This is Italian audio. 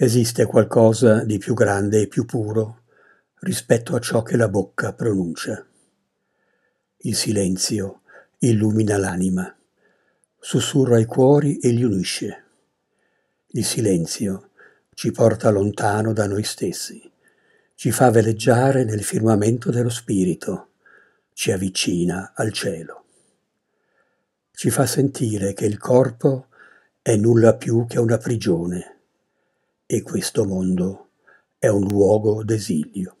esiste qualcosa di più grande e più puro rispetto a ciò che la bocca pronuncia. Il silenzio illumina l'anima, sussurra i cuori e li unisce. Il silenzio ci porta lontano da noi stessi, ci fa veleggiare nel firmamento dello spirito, ci avvicina al cielo. Ci fa sentire che il corpo è nulla più che una prigione e questo mondo è un luogo d'esilio.